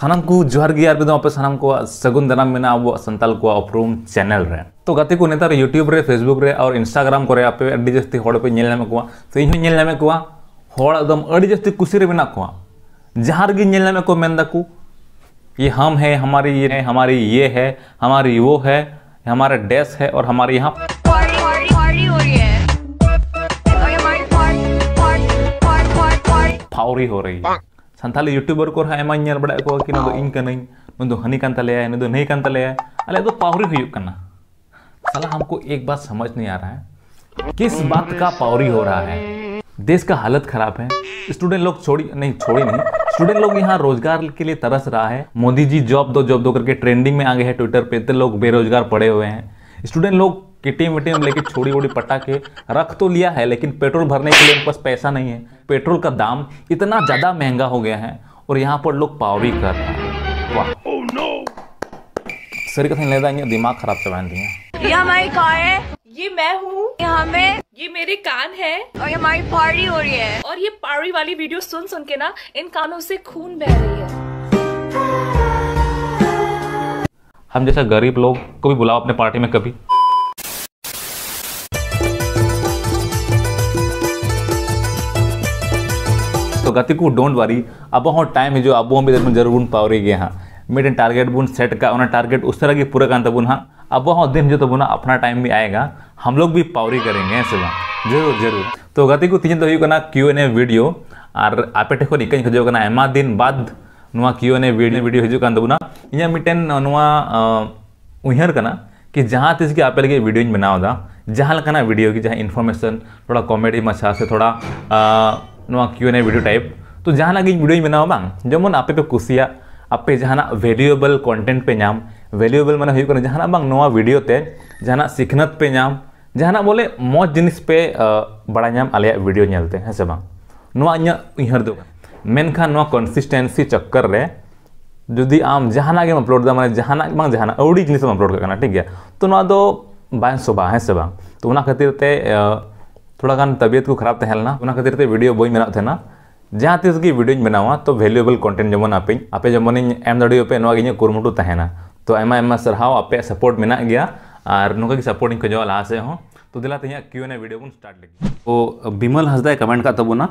सामान को जोहर गिर पे सामान सगुन दाराम में अब संताल को अप्रूम चैनल तो रे तो गति को नेतार यूट्यूब रे फेसबुक रे और इंस्टाग्राम को आप जस्ती हेलनामे तो इनमे हम जस्ती खुशी में जहाँ गेलनामे को मनदा को ये हम है हमारी ये है हमारी ये है हमारी वो है हमारे डेस है और हमारे यहाँ हो रही है सानी यूट्यूबर को ᱦᱟᱸᱜ ᱟᱭᱢᱟᱧ ᱧᱮᱞ ᱵᱟᱲᱟᱭᱮᱫ ᱠᱚᱣᱟ ᱠᱤ ᱱᱩᱭ ᱫᱚ ᱤᱧ ᱠᱟᱹᱱᱟᱹᱧ ᱱᱩᱭ ᱫᱚ ᱦᱟᱹᱱᱤ ᱠᱟᱱ पावरी हुई साला हमको एक बात समझ नहीं आ रहा है किस बात का पावरी हो रहा है देश का हालत खराब है स्टूडेंट लोग छोड़ी नहीं छोड़ी नहीं स्टूडेंट लोग यहाँ रोजगार के लिए तरस रहा है मोदी जी जॉब दो जॉब दो करके ट्रेंडिंग में आ गए हैं ट्विटर पे इतने लोग बेरोजगार पड़े हुए हैं स्टूडेंट लोग किटी मिटी हम लेके छोड़ी वोड़ी पटा के रख तो लिया है लेकिन पेट्रोल भरने के लिए उनके पास पैसा नहीं है पेट्रोल का दाम इतना ज़्यादा महंगा हो गया है और यहाँ पर लोग पावरी कर रहे हैं oh, सर कथा ले जाएंगे दिमाग खराब चला दिए ये हमारी कार है ये मैं हूँ यहाँ में ये मेरे कान है और ये हमारी पारी हो रही है और ये पारी वाली वीडियो सुन सुन के ना इन कानों से खून बह रही है हम जैसा गरीब लोग को भी बुलाओ अपने पार्टी में कभी गति को डोंट ᱣᱟᱨᱤ अब हम टाइम ᱦᱤᱡᱩᱜᱼᱟ अब हम ᱢᱤᱫ ᱫᱤᱱ ᱡᱟᱹᱨᱩᱲ ᱵᱚᱱ ᱯᱟᱣᱨᱤ ᱜᱮᱭᱟ ᱦᱟᱸᱜ ᱢᱤᱫᱴᱮᱱ ᱴᱟᱨᱜᱮᱴ सेट का उन्हें टारगेट उस तरह की पूरा करता बुन हाँ अब हाँ दिन जो तो बुना हाँ, अपना टाइम भी आएगा हम लोग भी पावरी करेंगे ऐसे बात जरूर जरूर तो गति को तीन तो क्यू एन ए वीडियो और आपेटे को इकाई खोजना दिन बाद Q and A video video हजून तबना इन मिट्टन उहर कि जहाँ तीस के आपे लगे वीडियो बनावदा जहाँ वीडियो की जहाँ इनफॉर्मेशन थोड़ा कॉमेडी मचा से थोड़ा क्यूएनए भिडियो टाइप तो जहां भिडियो बनावा जमन आपे पे कुसिया आपे जहां वेल्युएबल कन्टेंट पे नाम वेल्युएबल मैंने जहां भिडियो जहाँ सिखनत पे नाम जहां बोले मज जिन पे बड़ा आल भिडियो नलते हे उन्खाना कन्सिसटेंसी चक्कर रे जुदी आम जहां अपलोड मैं जहां जहां अवड़ी जिसम अपलोड करो है तो बै स्वभा हे तो खातिर थोड़ा गान तबियत को खराब तहलना तो खातिर तो वीडियो बी मेना जहाँ तीस वीडियो बनावा तो भैलुएबल कन्टेंट जमन आप आपे जमन एम दड़ोपे कुरमुटू तहना तो सारा तो आपे सपोर्ट मे नौ तो दिला तेज क्यू एन ए वीडियो बन स्टार्ट लगे तो बिमल हंसद कमेंट का तबना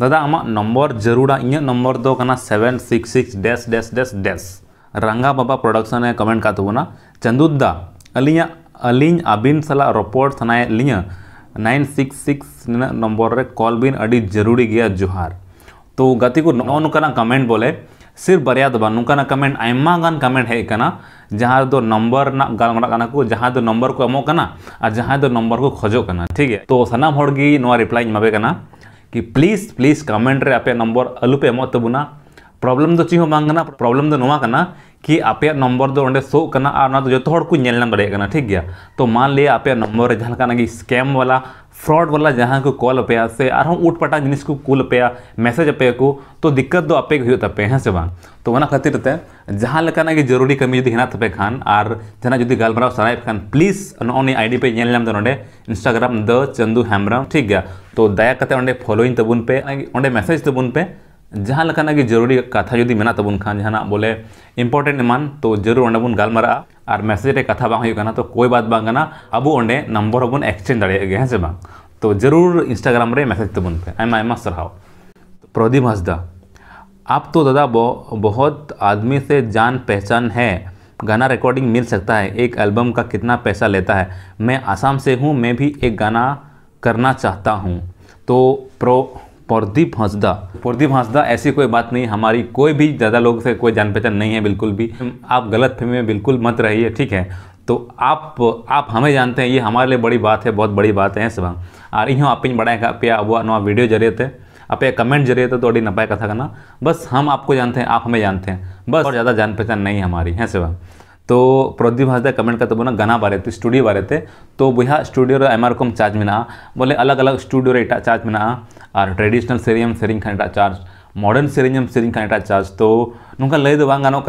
दादा आम नम्बर जरूरा इन नम्बर तो seven six six dash Ranga Baba production comment का चंदुदा अली अली अबीन सला रोपड़ nine six six number number call call अड़ी जरूरी गया जोहार तो गति को ᱠᱚ कमेंट बोले ᱠᱟᱢᱮᱱᱴ सिर्फ बरिया तो नौकान कमेंट आयमा गान कमेंट हेक जहाँ दो नंबर ना को जहाँ दो नंबर को एमोकना और जहाँ दो नंबर को खोजना ठीक है तो सामान हड़गी रिप्लाई एमापे कि प्लीज प्लीज कमेंट रे आपे नंबर आलूपे एम तबना प्रॉब्लम तो चीज बांगना प्रॉब्लम दो तो नवा कि आप नम्बर दो अंडे करना तो जो हर को दाड़ा ठीक है तो मान लिया आप नम्बर जहाँ स्कैम वाला फ्रॉड वाला जहाँ को कॉल पे से और उठ पटा को कुल पे मैसेज पे को तो दिक्कत दो आपे पे हाँ से बांग तो खातिर ते तो जहाँ जरूरी कमी जी हेना तपे खान और जहाँ जुदी गालमाराव सारा खान प्लीज नॉन आईडी पे नेल नाम दो इंस्टाग्राम द चंदू हेम्ब्रम ठीक है तो दया करते फॉलोइंग तबुन पे मेसेज तबुन पे जहाँ की जरूरी कथा जुदी मेना जहाँ बोले इम्पोर्टेंट मान तो जरूर अंबन गलमारा और मैसेज मेसेजे कथा बाना तो कोई बात बाना अब अंडे नम्बर बन एक्सचेंज दागे हाँ से तो जरूर इंस्टाग्राम मेसेज तब सरा प्रदीप हंसदा आप तो दादा बो बहुत आदमी से जान पहचान है गाना रिकॉर्डिंग मिल सकता है एक एल्बम का कितना पैसा लेता है मैं आसाम से हूँ मैं भी एक गाना करना चाहता हूँ तो प्रो प्रदीप हंसदा प्रदीप हंसदा ऐसी कोई बात नहीं हमारी कोई भी ज़्यादा लोग से कोई जान पहचान नहीं है बिल्कुल भी आप गलत फेमी में बिल्कुल मत रहिए ठीक है तो आप आप हमें जानते हैं ये हमारे लिए बड़ी बात है बहुत बड़ी बात है सब और यूँ आप बड़ा पे अब नवा वीडियो जरिए थे आप कमेंट जरिए तो अभी नपाय कथा करना बस हम आपको जानते हैं आप हमें जानते हैं बस और ज़्यादा जान पहचान नहीं हमारी है सेवा तो प्रदीप हाजदा कमेंट करते बोला गाना बारे थे स्टूडियो बारे थे तो बुहा स्टूडियो रकम चार्ज मे बोले अलग अलग स्टूडियो एट चार्ज मे और ट्रेडिशनल से चार्ज मॉडर्न सेरियम से चार्ज तो नुकन लय तो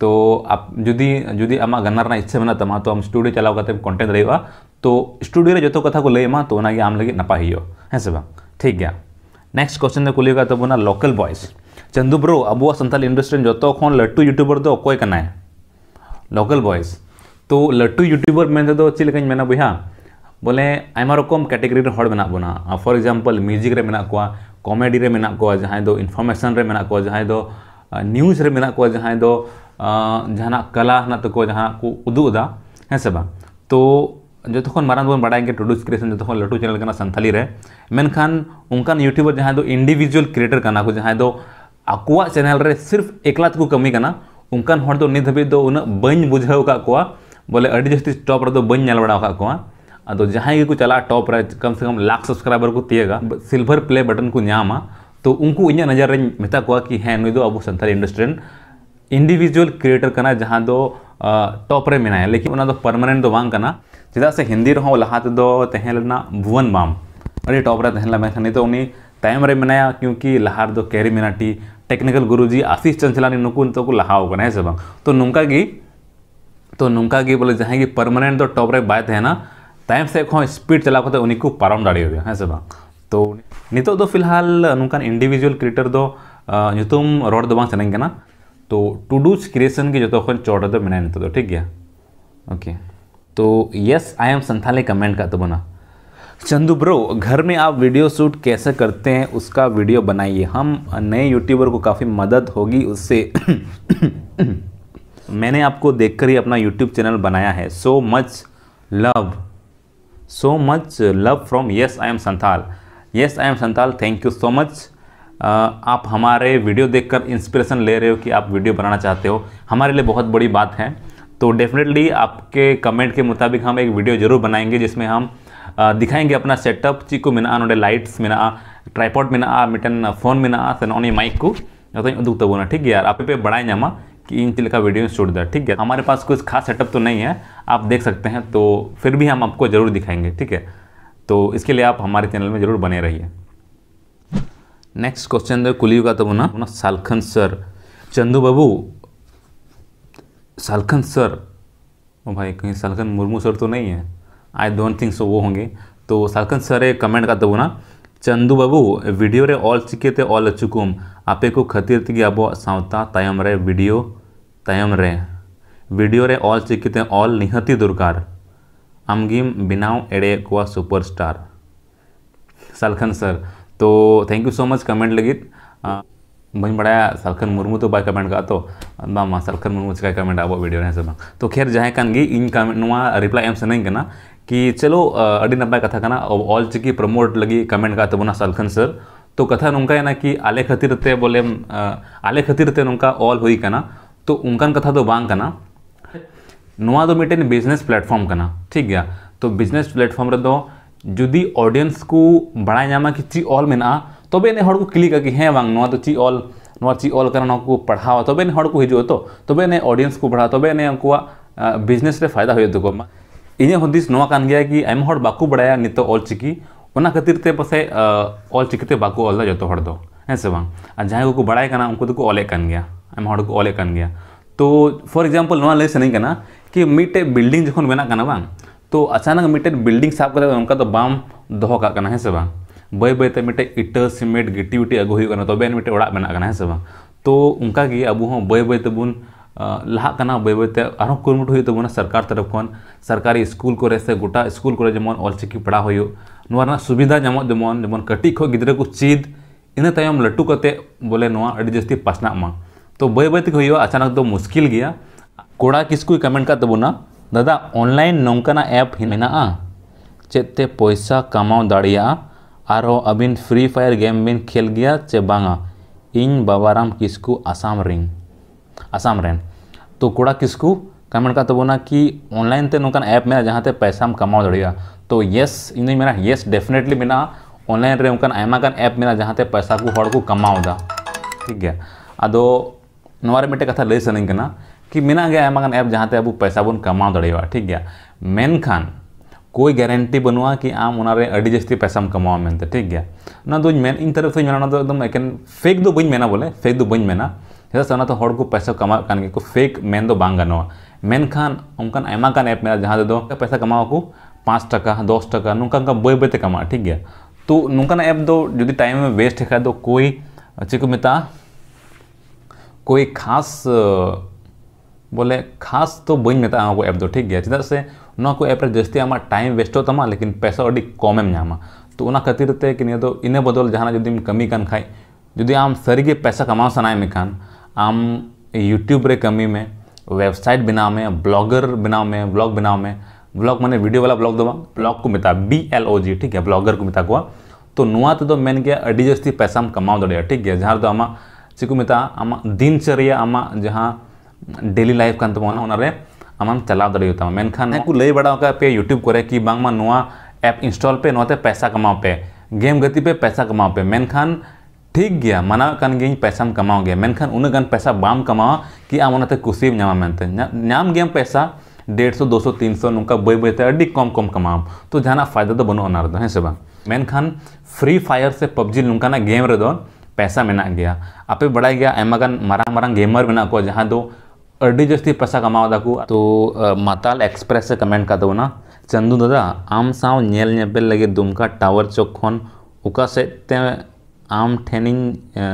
तो आप जुदी जुदी आम गाना इच्छा मे तमा तो स्टूडियो चलाव करते कन्टेंट रही तो स्टूडियो जो कथा को लैमा तो आम लगे नपा हो ठीक है नेक्स्ट क्वेश्चन कुल तब लोकल वॉइस चंदू ब्रो अब सन्ताल इंडस्ट्री जो लाटू यूट्यूबर तो अको लोकल बॉयज तो लट्टू यूट्यूबर मेरे तो चलकर मेना बोले रकम कैटेगरी मेना बोना फॉर एग्जांपल म्यूजिक रे कॉमेडी रे को जहां दो जहां न्यूज रे को जहां दो कला हना तो को को उदुदा है से बा तो जो तो खन मारन बन बडाई के प्रोड्यूस क्रिएशन जो तो चैनल करना संथाली उनका यूट्यूबर जहां दो इंडिविजुअल क्रिएटर करना को जहां चैनल सिर्फ एक्ला कमी करना उनकान नित हाब बी बुझे बोले जस्ती टॉप बड़ा अब जहां को चला टॉप कम से कम लाख सब्सक्राइबर को तीयगा सिल्वर प्ले बटन को नामा तो उनको इन नजर मेता को कि हे नु अब सानी इंडस्ट्री इंडिविजुअल क्रिएटर करना जहाँ दो टॉप रे मेना लेकिन उन परमानेंट तो चेदा से हिंदी रहा लहाते दो भुवन बाम टॉप रे तो उन्हीं टाइम रे मेना क्योंकि लहार दो कैरी मेनाटी टेक्निकल गुरुजी आशीष चंचला ने नुकुन तो को लहा होगा ना तो नुमका की तो नुमका की बोले जहाँ की परमानेंट तो टॉप रैक बात है ना टाइम से खो स्पीड हाँ चला को तो को पारम दाड़ी हो गया है तो नितो तो फिलहाल नुमका इंडिविजुअल क्रिएटर दो नितुम रोड दबा चलेंगे ना तो टू डूज क्रिएशन की जो तो खन चौटा तो मिनाए तो, तो ठीक गया ओके तो yes I am Santali comment का तो बना चंदू ब्रो घर में आप वीडियो शूट कैसे करते हैं उसका वीडियो बनाइए हम नए यूट्यूबर को काफ़ी मदद होगी उससे मैंने आपको देखकर ही अपना यूट्यूब चैनल बनाया है so much love so much love from yes I am Santhal yes I am Santhal thank you so much आप हमारे वीडियो देखकर इंस्पिरेशन ले रहे हो कि आप वीडियो बनाना चाहते हो हमारे लिए बहुत बड़ी बात है तो डेफिनेटली आपके कमेंट के मुताबिक हम एक वीडियो ज़रूर बनाएंगे जिसमें हम दिखाएंगे अपना सेटअप चीज को मेना लाइट्स मे ट्राइपॉड मेना मिटन फोन में से माइक को जो ठीक है आप पे बड़ा नामा कि इन चिल्का वीडियो शूट दा ठीक है हमारे पास कुछ खास सेटअप तो नहीं है आप देख सकते हैं तो फिर भी हम आपको ज़रूर दिखाएंगे ठीक है तो इसके लिए आप हमारे चैनल में ज़रूर बने रहिए नेक्स्ट क्वेश्चन दो कुलियुगा तबना तो सालखन सर चंदू बाबू सालखन सर ओ भाई कहीं सालखन मुर्मू सर तो नहीं है आई डोंट थिंक सो वो होंगे तो सालखन सर कमेंट करते हो ना चंदू बाबू वीडियो रे ऑल चिके थे ऑल चुकुम आपे को खतिर थी अब सावता तयम रे वीडियो तयम रे वीडियो रे ऑल चिके थे ऑल निहती आम गिम बिनाव एड़े को सुपर स्टार सालखन सर तो thank you so much comment लगी बहुत बड़ा सालखन मुर्मू तो बाई कमेंट का तो बामा सालखन मुर्मू चिका कमेंट आबो वीडियो है से तो खैर जहाँ कान इन कमेंट रिप्लाई एम सनाई कि चलो अडी नब्बे कथा करना ऑल चिकी प्रमोट लगी कमेंट का तबना तो सालखन सर तो कथा नौका ना कि आले खातिर ते बोले आले खातिर ते नौका ऑल हुई करना तो उनका कथा तो बांग करना नवा तो मिटेन बिजनेस प्लेटफॉर्म करना ठीक गया तो बिजनेस प्लेटफॉर्म रे दो तो जुदी ऑडियंस को बड़ा नामा कि ची ऑल में ना तबे तो ने हड़ को क्लिक कि हैं वांग नवा तो ची ऑल नवा ची ऑल करना को पढ़ावा तबे ने हड़ को हिजो तो तबे ने ऑडियंस को बढ़ा तबे ने उनका बिजनेस रे फायदा हो तको इन हदीस कि आम बाकू नित अलचिकी वना खातिर ते पास अलचिकीते बाल जो है से जहाँ को बड़ा उनको तो अलगे को अल तो फॉर एग्जांपल ना लै सी कि मिट्टे बिल्डिंग जो बना तो अचानक मिट्टे बिल्डिंग साब कर उनका बाम दोहकना है से बै बैते मिट्टे इट सीमेंट गिटी विटी अगू तब है से तो उनका अब बै बैते बुन लहाना बेबे कमुटेब सरकार तरफ खन सरकारी स्कूल को से गोटा स्कूल को जमन अलचिकी पढ़ा सुविधा नम जमन जमन कटी खो को चीद इन तमाम लटू कते बोले जस्ती पासना मा तो बै बैत अचानक तो मुश्किल गया कोड़ा किसको कमेंट का तबना दादा ऑनलाइन नौकना एप हे चेते पैसा कमा दर अबिन फ्री फायर गेम बिन खेल गया चे बांगा इन बाबाराम किसको आसाम रिंग आसाम रेन तो कोड़ा किसको कमेंट का तो बोना कि ऑनलाइन ते नौकन ऐप में जहाँ ते पैसा हम कमाओ दड़िया तो यस इन मेरा यस डेफिनेटली मेरा ऑनलाइन रे नौकन ऐमा कन ऐप में जहाँ ते पैसा को हड़ को कमाओ दा ठीक है अदो नवारे मेटे कथा ले सनिंग ना कि मिना गया ऐमा ऐप जहाँ ते अब पैसा बोन कमाओ दड़िया ठीक है मेन खान कोई गारंटी बनवा कि आम उनारे अड़ी जस्ती पैसा हम कमाओ मैं ठीक है ना तो इन तरफ से मेरा ना तो एकदम एक फेक दो बुझ मैं बोले फेक दो बुझ मैं ᱪᱮᱫᱟᱜ ᱦᱚᱲ ᱠᱚ ᱯᱚᱭᱥᱟ ᱠᱟᱢᱟᱜ ᱠᱟᱱ ᱜᱮᱠᱚ ᱯᱷᱮᱠ ᱢᱮᱱ ᱫᱚ ᱵᱟᱝ ᱜᱟᱱᱚᱜᱼᱟ ᱢᱮᱱᱠᱷᱟᱱ ᱚᱱᱠᱟᱱ ᱟᱭᱢᱟ ᱜᱟᱱ ᱮᱯ ᱢᱮᱱᱟᱜᱼᱟ ᱡᱟᱦᱟᱸ ᱛᱮᱫᱚ ᱯᱚᱭᱥᱟ ᱠᱟᱢᱟᱣ ᱟᱠᱚ ᱯᱟᱸᱪ ᱴᱟᱠᱟ ᱫᱚᱥ ᱴᱟᱠᱟ ᱱᱚᱝᱠᱟ ᱱᱚᱝᱠᱟ ᱵᱟᱹᱭ ᱵᱟᱹᱭᱛᱮ ᱠᱟᱢᱟᱜᱼᱟ ᱴᱷᱤᱠ ᱜᱮᱭᱟ ᱛᱚ ᱱᱚᱝᱠᱟᱱᱟᱜ ᱮᱯ ᱫᱚ ᱡᱩᱫᱤ ᱴᱟᱭᱤᱢ ᱮᱢ ᱳᱭᱮᱥᱴ ᱠᱷᱟᱡ ᱫᱚ ᱠᱳᱭ ᱪᱮᱫ ᱠᱚ ᱢᱮᱛᱟᱜᱼᱟ कोई खास बोले खास तो बन मेता को एप दो ठीक गया चेदा से को एप जस्ती आम टाइम वेस्ट तमा लेकिन पैसा अभी कम नामा तो ना खातिर ते कि इन बदल जहाँ जुदी कमी कान खाई जुदी आम सारी पैसा कमाव सनाए मेखान आम रे कमी में वेबसाइट बिना में ब्लॉगर बिना में ब्लॉग बिना में ब्लॉग मैंने वीडियो वाला ब्लॉग दबा ब्लॉग को मिता बी एल ओ जी ठीक है ब्लॉगर को मिता को तो नुआ तो मेन तो के अड़ी जस्ती पैसा कमाव दड़े ठीक है जहाँ तो आमा चिको मिता आमा दिनचर्या आमा जहाँ डेली लाइफ कान तमाम ओनारे आमाम चलाव दड़े होता खान को लै बड़ा का पे यूट्यूब करे कि बांगमा नुआ ऐप इंस्टॉल पे नुआते पैसा कमाओ पे गेम गति पे पैसा कमाओ पे खान ᱴᱷᱤᱠ ᱜᱮᱭᱟ ᱢᱟᱱᱟᱣ ᱠᱟᱱ ᱜᱤᱭᱟᱹᱧ ᱯᱟᱭᱥᱟᱢ ᱠᱟᱢᱟᱣ ᱜᱮᱭᱟ ᱢᱮᱱᱠᱷᱟᱱ ᱩᱱᱟᱹᱜ ᱜᱟᱱ ᱯᱟᱭᱥᱟ ᱵᱟᱢ ᱠᱟᱢᱟᱣᱟ ᱠᱤ ᱟᱢ ᱚᱱᱟᱛᱮ ᱠᱩᱥᱤᱢ ᱧᱟᱢᱟ ᱢᱮᱱᱛᱮ ᱧᱟᱢ ᱜᱮᱭᱟᱢ ᱯᱟᱭᱥᱟ डेढ़ दो सौ तीन सौ नौका बई बई अभी कम कम कमाम तो जहाँ फायदा तो बनू अनार तो, है से बांग मेनखान फ्री फायर से पबजी नौकाना गेम रो पैसा मेना गया आपे बड़ा गया एमागान मारा मारा गेमर मेना को जहाँ दो अड़ी जस्ती पैसा कमाव दाकू तो माताल एक्सप्रेस से कमेंट का दोना चंदू दादा आम साव नेल नेपेल लगे दुमका टावर चौक खन उका से आम ठेनी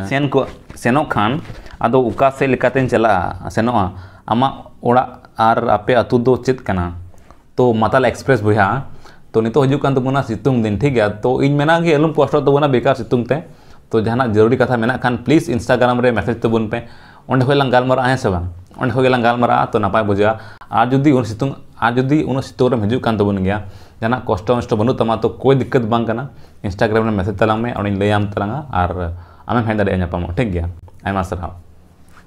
सेन को सेनो खान अदो उका से आपे अतु दो चित कना तो मतल एक्सप्रेस बुहा तो नितो हजू कान तबुना सितुंग दिन ठीक है तो इन मेना कि एलुम कष्ट तबुना तो बेकार सितुंग ते तो जहाना जरूरी कथा मेना खान प्लीज इंस्टाग्राम रे मैसेज तबुन तो पे ओंडे होय लंगाल मरा आयसे बा ओंडे होय लंगाल मरा तो नपाय बुझा आ जदी उन सितुंग आ जदी उन सितुंग रे हजू कान तबुन गया जाना कस्ट अनुष्ट बनू तमा तो कोई दिक्कत बांगना इंस्टाग्राम में मेसेज तलांग में उन्हें लैम तलांग और आम हैंड दापाम ठीक तो है सारा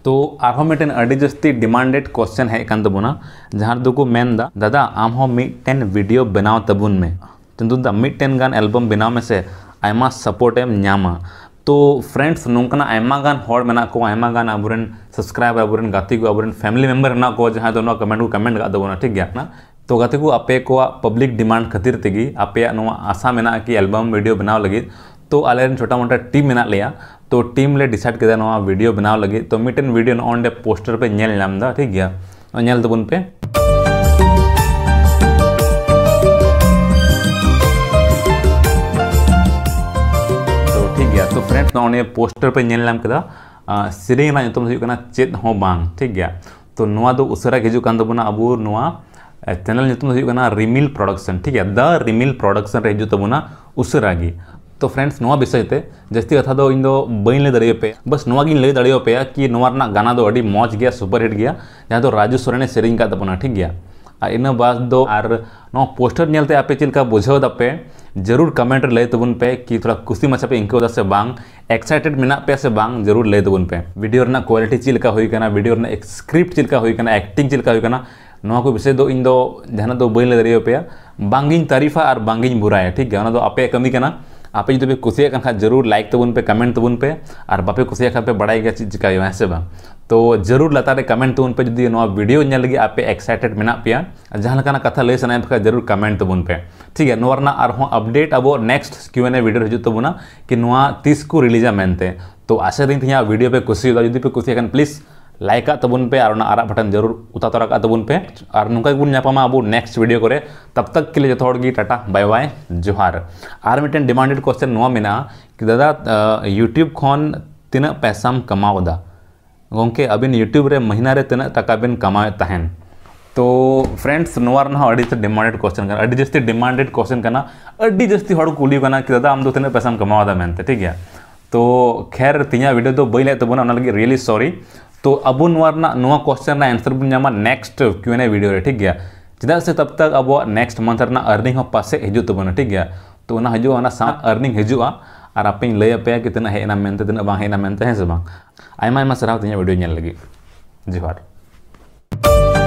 तो आर जस्ती डिमांडेड क्वेश्चन हेकन तबना जहाँ दो दादा आम मिट्टन वीडियो बनाव तबुन में चंदुदा मिट्टन गान एलबम बनाव में से आमा सपोर्ट एम नामा तो फ्रेंड्स नौकान गान अबरन सब्सक्राइबर अबरन गाती को अबरन फैमिली मेम्बर को जहाँ कमेंट को कमेंट कर ठीक है तो गाते को आपे को पब्लिक डिमांड खातिर तेगी आपे आशा मे कि एलबम वीडियो बनाव लगे तो आले छोटा मोटा टीम मे तो ले तो टीम ले डिसाइड किया वीडियो बनाव लगे तो मिट्टन वीडियो ना पोस्टर पे नाम ठीक है तबन तो पे तो ठीक है तो फ्रेंड्स ना पोस्टर पे नाम सेरेना चेद ठीक है तो, तो उसरा हजू अब चैनल न्यूतून ना रिमिल प्रोडक्शन ठीक है द रिमिल प्रोडक्शन हजू तबना उसरा तो फ्रेंड्स नवा विषय से जस्ती कथा तो इन दो लै ले दड़ेपे बस नवा लै ले दड़ेपे कि नवा गाना दो अड़ी मौज गया सुपर हिट गया जहाँ तो राजू सोरेने से का तबना ठीक गया इन बाद दो आर नवा पोस्टर नेलते आपे चिलका बुझाव दपे जरूर कमेंट लै तबन पे कि थोड़ा खुशी मचा पे इनको से बांग एक्साइटेड मेना पे से बांग जरूर लै तबन पे वीडियो क्वालिटी चिलका हुई वीडियो स्क्रिप्ट चिलका एक्टिंग चिलका को विषय इन जहाँ बैंक दारे पे बांगी तारीफा और बांगी भूरा ठीक है आपे कमी का आपे जो पे कुछ खान जरूर लाइक तब पे कमेंट तब पे और बापे कुछ खान पे बड़ा गया चीज चिकाय से बा तो जरूर लतारे कमेंट तब पे जो भिडियो लगे आपे एक्साइटेड मे पे जहाँ कथा लै सना पे ठीक है ना और अब नेक्स्ट क्यू एन हजू तबना कि को रिलीजा तो आशा दिन वीडियो पे कुछ जो पे प्लीज़ लाइक तबन तो पे और बटन जरूर उतर तबन पे और नौका गुनपा अब नेक्स्ट वीडियो को तब तक के लिए जो टाटा बै बै जोहार और मिट्टे डिमांडेड क्वेश्चन में दादा यूट्यूब खन तीन पैसा कमावदा गोके अब यूट्यूब महीना तीन टाका बिन कमाएं तो फ्रेंड्स नवा डिमांडेड क्वेश्चन जस्ती डिमांडेड क्वेश्चन जस्ती कुली कि दादा आम तीन पैसा कमावदा मनते ठीक है तो खैर तीन वीडियो तो बैलेबा रियली सॉरी तो अब क्वेश्चन एंसर बुनाम next Q and A video ठीक है चेदा से तब तक अब नेक्स्ट मंथ अर्निंग पासे हजूब तो ठीक है तो हजार अर्निंग हजू और आप लैपे कि तना हेना तना हेना हेसे सारा तीन वीडियो जिहार Thank you.